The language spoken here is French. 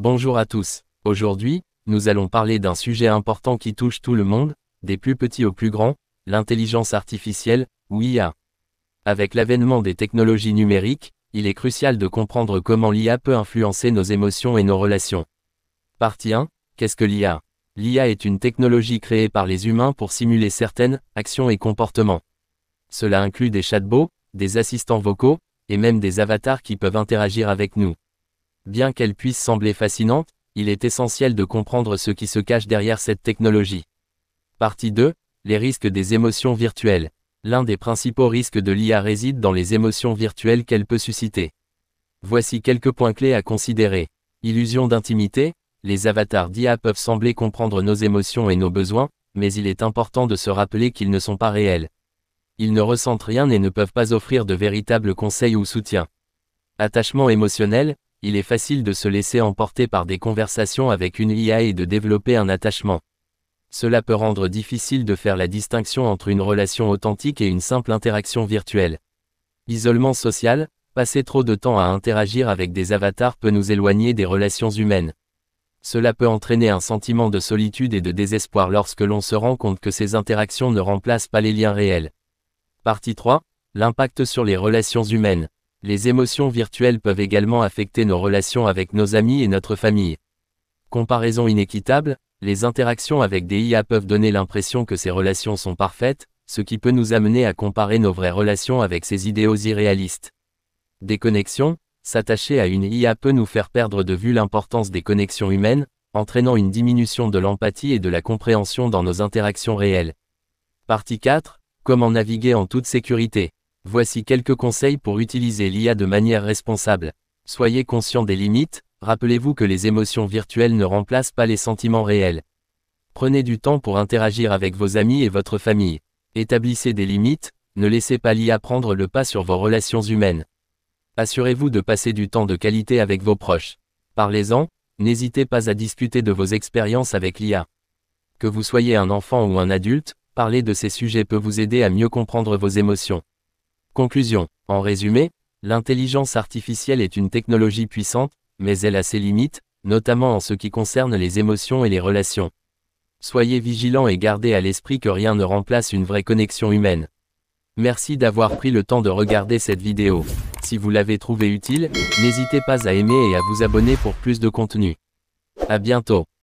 Bonjour à tous. Aujourd'hui, nous allons parler d'un sujet important qui touche tout le monde, des plus petits aux plus grands, l'intelligence artificielle, ou IA. Avec l'avènement des technologies numériques, il est crucial de comprendre comment l'IA peut influencer nos émotions et nos relations. Partie 1. Qu'est-ce que l'IA L'IA est une technologie créée par les humains pour simuler certaines actions et comportements. Cela inclut des chatbots, des assistants vocaux, et même des avatars qui peuvent interagir avec nous. Bien qu'elle puisse sembler fascinante, il est essentiel de comprendre ce qui se cache derrière cette technologie. Partie 2. Les risques des émotions virtuelles. L'un des principaux risques de l'IA réside dans les émotions virtuelles qu'elle peut susciter. Voici quelques points clés à considérer. Illusion d'intimité, les avatars d'IA peuvent sembler comprendre nos émotions et nos besoins, mais il est important de se rappeler qu'ils ne sont pas réels. Ils ne ressentent rien et ne peuvent pas offrir de véritables conseils ou soutien. Attachement émotionnel, il est facile de se laisser emporter par des conversations avec une IA et de développer un attachement. Cela peut rendre difficile de faire la distinction entre une relation authentique et une simple interaction virtuelle. Isolement social, passer trop de temps à interagir avec des avatars peut nous éloigner des relations humaines. Cela peut entraîner un sentiment de solitude et de désespoir lorsque l'on se rend compte que ces interactions ne remplacent pas les liens réels. Partie 3. L'impact sur les relations humaines. Les émotions virtuelles peuvent également affecter nos relations avec nos amis et notre famille. Comparaison inéquitable, les interactions avec des IA peuvent donner l'impression que ces relations sont parfaites, ce qui peut nous amener à comparer nos vraies relations avec ces idéaux irréalistes. Déconnexion, s'attacher à une IA peut nous faire perdre de vue l'importance des connexions humaines, entraînant une diminution de l'empathie et de la compréhension dans nos interactions réelles. Partie 4. Comment naviguer en toute sécurité Voici quelques conseils pour utiliser l'IA de manière responsable. Soyez conscient des limites, rappelez-vous que les émotions virtuelles ne remplacent pas les sentiments réels. Prenez du temps pour interagir avec vos amis et votre famille. Établissez des limites, ne laissez pas l'IA prendre le pas sur vos relations humaines. Assurez-vous de passer du temps de qualité avec vos proches. Parlez-en, n'hésitez pas à discuter de vos expériences avec l'IA. Que vous soyez un enfant ou un adulte, parler de ces sujets peut vous aider à mieux comprendre vos émotions. Conclusion. En résumé, l'intelligence artificielle est une technologie puissante, mais elle a ses limites, notamment en ce qui concerne les émotions et les relations. Soyez vigilants et gardez à l'esprit que rien ne remplace une vraie connexion humaine. Merci d'avoir pris le temps de regarder cette vidéo. Si vous l'avez trouvée utile, n'hésitez pas à aimer et à vous abonner pour plus de contenu. À bientôt.